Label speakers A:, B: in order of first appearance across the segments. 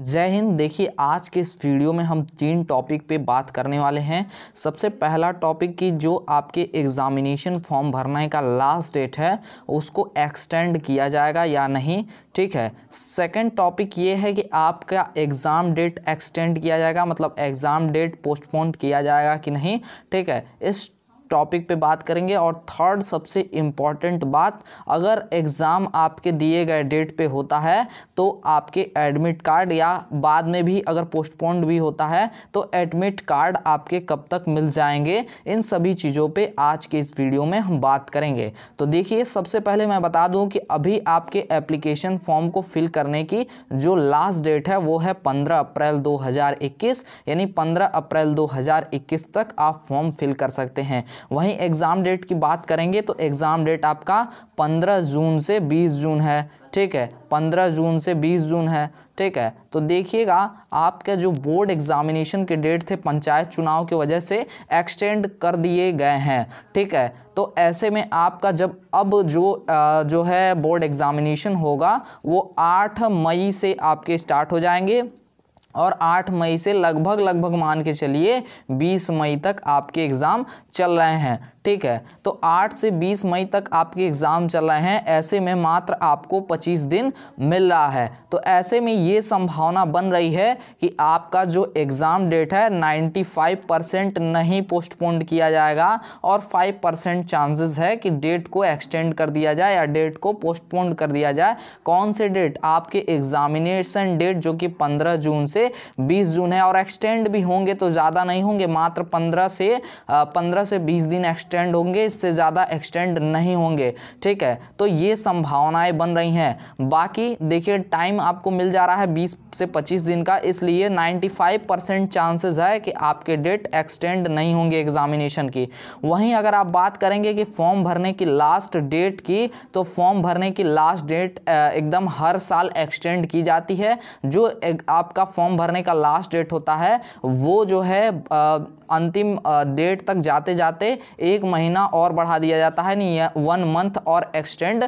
A: जय हिंद देखिए आज के इस वीडियो में हम तीन टॉपिक पे बात करने वाले हैं सबसे पहला टॉपिक कि जो आपके एग्ज़ामिनेशन फॉर्म भरने का लास्ट डेट है उसको एक्सटेंड किया जाएगा या नहीं ठीक है सेकंड टॉपिक ये है कि आपका एग्ज़ाम डेट एक्सटेंड किया जाएगा मतलब एग्ज़ाम डेट पोस्टपोन किया जाएगा कि नहीं ठीक है इस टॉपिक पे बात करेंगे और थर्ड सबसे इम्पॉर्टेंट बात अगर एग्ज़ाम आपके दिए गए डेट पे होता है तो आपके एडमिट कार्ड या बाद में भी अगर पोस्टपोन्ड भी होता है तो एडमिट कार्ड आपके कब तक मिल जाएंगे इन सभी चीज़ों पे आज के इस वीडियो में हम बात करेंगे तो देखिए सबसे पहले मैं बता दूँ कि अभी आपके एप्लीकेशन फॉर्म को फिल करने की जो लास्ट डेट है वो है पंद्रह अप्रैल दो यानी पंद्रह अप्रैल दो तक आप फॉर्म फिल कर सकते हैं वहीं एग्ज़ाम डेट की बात करेंगे तो एग्ज़ाम डेट आपका पंद्रह जून से बीस जून है ठीक है पंद्रह जून से बीस जून है ठीक है तो देखिएगा आपके जो बोर्ड एग्जामिनेशन के डेट थे पंचायत चुनाव की वजह से एक्सटेंड कर दिए गए हैं ठीक है तो ऐसे में आपका जब अब जो जो है बोर्ड एग्ज़ामिनेशन होगा वो आठ मई से आपके स्टार्ट हो जाएंगे और 8 मई से लगभग लगभग मान के चलिए 20 मई तक आपके एग्ज़ाम चल रहे हैं ठीक है तो 8 से 20 मई तक आपके एग्ज़ाम चल रहे हैं ऐसे में मात्र आपको 25 दिन मिल रहा है तो ऐसे में ये संभावना बन रही है कि आपका जो एग्ज़ाम डेट है 95 परसेंट नहीं पोस्टपोन्ड किया जाएगा और 5 परसेंट चांसेस है कि डेट को एक्सटेंड कर दिया जाए या डेट को पोस्टपोन्ड कर दिया जाए कौन से डेट आपके एग्ज़ामिनेशन डेट जो कि पंद्रह जून से बीस जून है और एक्सटेंड भी होंगे तो ज़्यादा नहीं होंगे मात्र पंद्रह से पंद्रह से बीस दिन एक्सटेंड एक्सटेंड होंगे इससे ज़्यादा एक्सटेंड नहीं होंगे ठीक है तो ये संभावनाएं बन रही हैं बाकी देखिए टाइम आपको मिल जा रहा है 20 से 25 दिन का इसलिए 95 परसेंट चांसेज है कि आपके डेट एक्सटेंड नहीं होंगे एग्जामिनेशन की वहीं अगर आप बात करेंगे कि फॉर्म भरने की लास्ट डेट की तो फॉर्म भरने की लास्ट डेट एकदम हर साल एक्सटेंड की जाती है जो आपका फॉर्म भरने का लास्ट डेट होता है वो जो है अंतिम डेट तक जाते जाते एक महीना और बढ़ा दिया जाता है नहीं वन मंथ और एक्सटेंड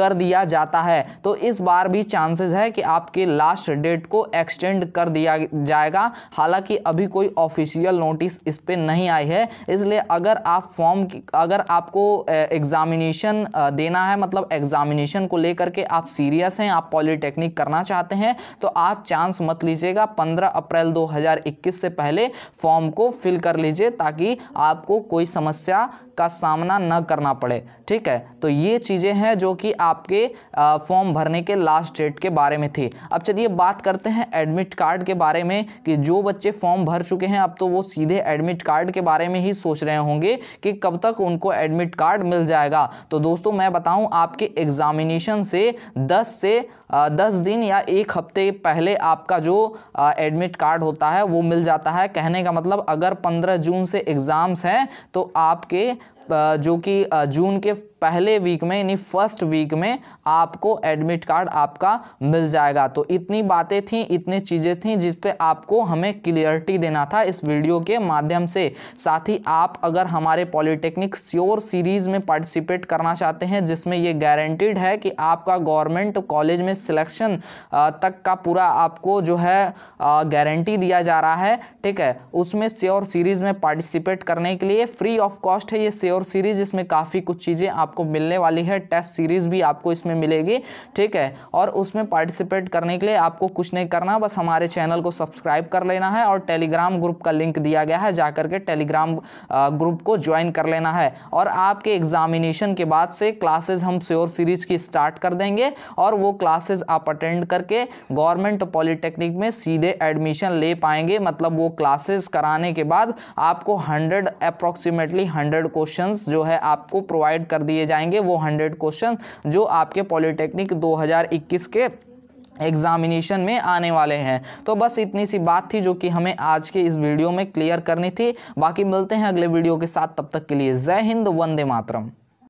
A: कर दिया जाता है तो इस बार भी चांसेस है कि आपके लास्ट डेट को एक्सटेंड कर दिया जाएगा हालांकि अभी कोई ऑफिशियल नोटिस इस पर नहीं आई है इसलिए अगर आप फॉर्म अगर आपको एग्ज़ामिनेशन देना है मतलब एग्ज़ामिनेशन को लेकर के आप सीरियस हैं आप पॉलीटेक्निक करना चाहते हैं तो आप चांस मत लीजिएगा 15 अप्रैल 2021 से पहले फॉर्म को फिल कर लीजिए ताकि आपको कोई समस्या समस्या का सामना न करना पड़े ठीक है तो ये चीज़ें हैं जो कि आपके फॉर्म भरने के लास्ट डेट के बारे में थी अब चलिए बात करते हैं एडमिट कार्ड के बारे में कि जो बच्चे फॉर्म भर चुके हैं अब तो वो सीधे एडमिट कार्ड के बारे में ही सोच रहे होंगे कि कब तक उनको एडमिट कार्ड मिल जाएगा तो दोस्तों मैं बताऊं आपके एग्ज़ामिनेशन से दस से दस दिन या एक हफ्ते पहले आपका जो एडमिट कार्ड होता है वो मिल जाता है कहने का मतलब अगर पंद्रह जून से एग्ज़ाम्स हैं तो आप आपके जो कि जून के पहले वीक में यानी फर्स्ट वीक में आपको एडमिट कार्ड आपका मिल जाएगा तो इतनी बातें थी इतनी चीज़ें थी जिस पे आपको हमें क्लियरिटी देना था इस वीडियो के माध्यम से साथ ही आप अगर हमारे पॉलिटेक्निक स्योर सीरीज़ में पार्टिसिपेट करना चाहते हैं जिसमें ये गारंटीड है कि आपका गवर्नमेंट कॉलेज में सिलेक्शन तक का पूरा आपको जो है गारंटी दिया जा रहा है ठीक है उसमें स्योर सीरीज़ में पार्टिसिपेट करने के लिए फ्री ऑफ कॉस्ट है ये श्योर और सीरीज़ इसमें काफ़ी कुछ चीज़ें आपको मिलने वाली है टेस्ट सीरीज़ भी आपको इसमें मिलेगी ठीक है और उसमें पार्टिसिपेट करने के लिए आपको कुछ नहीं करना बस हमारे चैनल को सब्सक्राइब कर लेना है और टेलीग्राम ग्रुप का लिंक दिया गया है जा करके टेलीग्राम ग्रुप को ज्वाइन कर लेना है और आपके एग्जामिनेशन के बाद से क्लासेज हम श्योर सीरीज़ की स्टार्ट कर देंगे और वो क्लासेज आप अटेंड करके गवर्नमेंट पॉलिटेक्निक में सीधे एडमिशन ले पाएंगे मतलब वो क्लासेस कराने के बाद आपको hundred approximately hundred question question जो है आपको प्रोवाइड कर दिए जाएंगे वो हंड्रेड क्वेश्चन जो आपके पॉलिटेक्निक इक्कीस के एग्ज़ामिनेशन में आने वाले हैं तो बस इतनी सी बात थी जो कि हमें आज के इस वीडियो में क्लियर करनी थी बाकी मिलते हैं अगले वीडियो के साथ तब तक के लिए जय हिंद वंदे मातरम